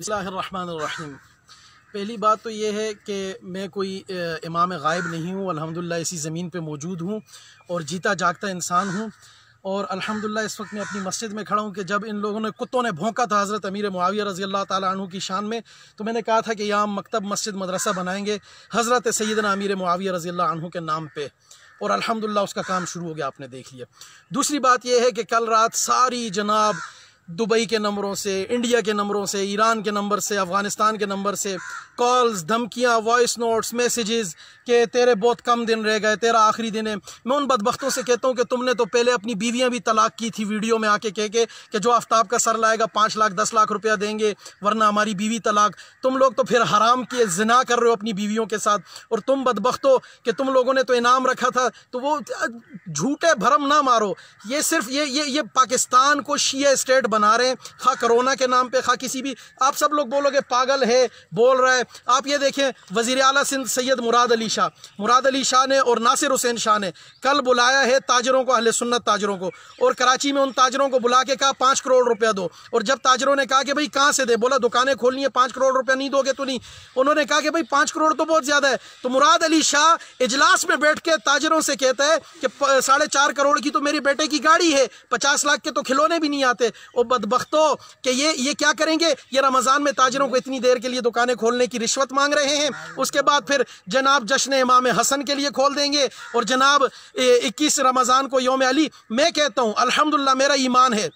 बसमीम पहली बात तो ये है कि मैं कोई इमाम गायब नहीं हूँ अल्हम्दुलिल्लाह इसी ज़मीन पे मौजूद हूँ और जीता जागता इंसान हूँ और अल्हम्दुलिल्लाह इस वक्त मैं अपनी मस्जिद में खड़ा हूँ कि जब इन लोगों ने कुत्तों ने भोंका था हज़रत अमीर मुआविया रज़ी अल्लाह तु की शान में तो मैंने कहा था कि यहाँ मकतब मस्जिद मदरसा बनाएंगे हज़रत सैदन अमीर मुआविया रज़ी अल्लाह के नाम पर और अलहमदिल्ला उसका काम शुरू हो गया आपने देख लिया दूसरी बात यह है कि कल रात सारी जनाब दुबई के नंबरों से इंडिया के नंबरों से ईरान के नंबर से अफ़गानिस्तान के नंबर से कॉल्स धमकियाँ वॉइस नोट्स मैसेजेस के तेरे बहुत कम दिन रह गए तेरा आखिरी दिन है मैं उन बदबख्तों से कहता हूँ कि तुमने तो पहले अपनी बीवियाँ भी तलाक की थी वीडियो में आके कह के कि जो आफ्ताब का सर लाएगा पाँच लाख दस लाख रुपया देंगे वरना हमारी बीवी तलाक तुम लोग तो फिर हराम किए जना कर रहे हो अपनी बीवियों के साथ और तुम बदबख्तों कि तुम लोगों ने तो इनाम रखा था तो वो झूठे भरम ना मारो ये सिर्फ ये ये ये पाकिस्तान को शीया स्टेट बना बना रहे हैं खा करोना के नाम पे खा किसी भी आप सब लोग बोलोगे पागल है बोल रहा है आप ये देखें वजीर अली सिंध सैयद मुराद अली शाह मुराद अली शाह ने और नासिर हुसैन शाह ने कल बुलाया है ताजरों को अहल सुन्नत ताजरों को और कराची में उन ताजरों को बुला के कहा पाँच करोड़ रुपया दो और जब ताजरों ने कहा कि भाई कहाँ से दे बोला दुकानें खोलनी है पाँच करोड़ रुपया नहीं दोगे तो नहीं उन्होंने कहा कि भाई पाँच करोड़ तो बहुत ज़्यादा है तो मुराद अली शाह इजलास में बैठ के ताजरों से कहता है कि साढ़े चार करोड़ की तो मेरे बेटे की गाड़ी है पचास लाख के तो खिलौने भी नहीं आते ओ बदबख्तो कि ये ये क्या करेंगे ये रमज़ान में ताजरों को इतनी देर के लिए दुकानें खोलने की रिश्वत मांग रहे हैं उसके बाद फिर जनाब जश्न इमाम हसन के लिए खोल देंगे और जनाब इक्कीस रमज़ान को योम अली मैं कहता हूँ अलहमदिल्ला मेरा ईमान है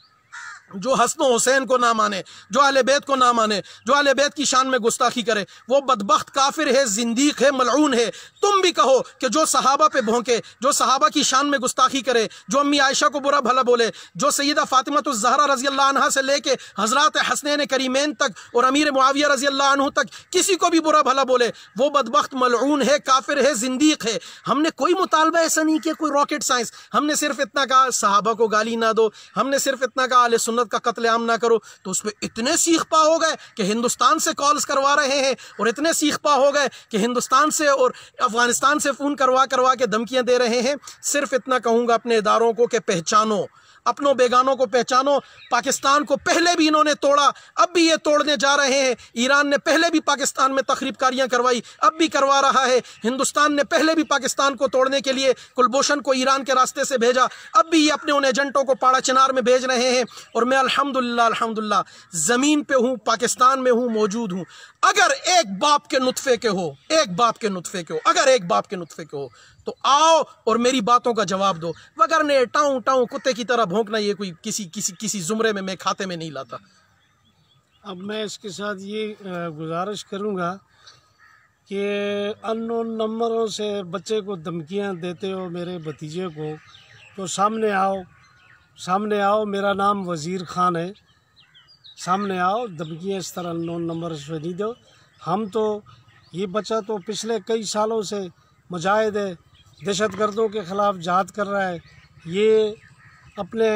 जो हसन हुसैन को ना माने जो आल बैत को ना माने जो आल बैत की शान में गुस्ताखी करे वो बदबخت काफिर है जिंदीक है मलून है तुम भी कहो कि जो सहाबा पे भोंके जो सहाबा की शान में गुस्ताखी करे जो अम्मी आयशा को बुरा भला बोले जो सैदा फातिमत जहरा रजी अल्लाह से लेके हजरत हसनैन करीमैन तक और अमीर मुआविया रजी अल्लाह तक किसी को भी बुरा भला बोले वो बदबخت मलून है काफिर है जिंदीक है हमने कोई मुतालबा ऐसा नहीं किया कोई रॉकेट साइंस हमने सिर्फ इतना कहा सहाबा को गाली ना दो हमने सिर्फ इतना कहा आल सुन्नत औरत का कत्लेआम ना करो तो उस पर इतने पा हो गए कि हिंदुस्तान से कॉल्स करवा रहे हैं और इतने सीख पा हो गए कि हिंदुस्तान से और अफगानिस्तान से फ़ोन करवा करवा के धमकियाँ दे रहे हैं सिर्फ इतना कहूँगा अपने इदारों को कि पहचानो अपनों बेगानों को पहचानो पाकिस्तान को पहले भी इन्होंने तोड़ा अब भी ये तोड़ने जा रहे हैं ईरान ने पहले भी पाकिस्तान में तकरीब कारियाँ करवाई अब भी करवा रहा है हिंदुस्तान ने पहले भी पाकिस्तान को तोड़ने के लिए कुलभूषण को ईरान के रास्ते से भेजा अब भी ये अपने उन एजेंटों को पाड़ा चिनार में भेज रहे हैं और मैं अल्हम्दुलिल्लाह अल्हम्दुलिल्लाह ज़मीन पे हूँ पाकिस्तान में हूँ मौजूद हूँ अगर एक बाप के नुतफ़े के हो एक बाप के नुतफ़े के हो अगर एक बाप के नुतफ़े के हो तो आओ और मेरी बातों का जवाब दो ने टाऊ टाऊ कुत्ते की तरह भोंकना ये कोई किसी किसी किसी जुमरे में मैं खाते में नहीं लाता अब मैं इसके साथ ये गुजारिश करूँगा कि अननोन नंबरों से बच्चे को धमकियाँ देते हो मेरे भतीजे को तो सामने आओ सामने आओ मेरा नाम वज़ीर ख़ान है सामने आओ धमकियाँ इस तरह अननोन नंबर से नहीं दो हम तो ये बच्चा तो पिछले कई सालों से मुजाहिद है दहशत गर्दों के ख़िलाफ़ जात कर रहा है ये अपने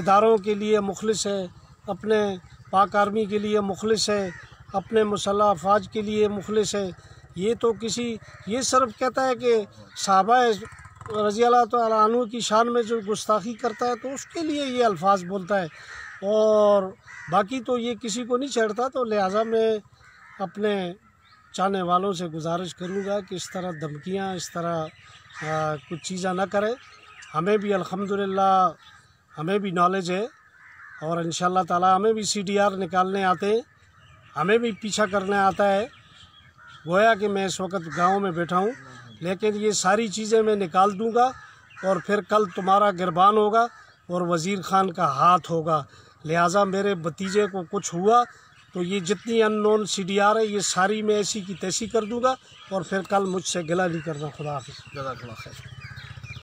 इदारों के लिए मुखलस है अपने पाक आर्मी के लिए मुखलस है अपने मुसलह अफवाज के लिए मुखलस है ये तो किसी ये सिर्फ कहता है कि साहबा रजी अल्लाह तु की शान में जो गुस्ताखी करता है तो उसके लिए ये अल्फाज बोलता है और बाकी तो ये किसी को नहीं छेड़ता तो लिहाजा मैं अपने चाहने वालों से गुजारिश करूँगा कि इस तरह धमकियाँ इस तरह आ, कुछ चीज़ें ना करें हमें भी अल्हम्दुलिल्लाह हमें भी नॉलेज है और इन ताला हमें भी सीडीआर निकालने आते हैं हमें भी पीछा करने आता है गोया कि मैं इस वक्त गाँव में बैठा हूँ लेकिन ये सारी चीज़ें मैं निकाल दूँगा और फिर कल तुम्हारा गिरबान होगा और वज़ी ख़ान का हाथ होगा लिहाजा मेरे भतीजे को कुछ हुआ तो ये जितनी अननोन सी डी आर है ये सारी मैं ऐसी की तैसी कर दूंगा और फिर कल मुझसे गिला नहीं करना खुदा हाफिज़ खैर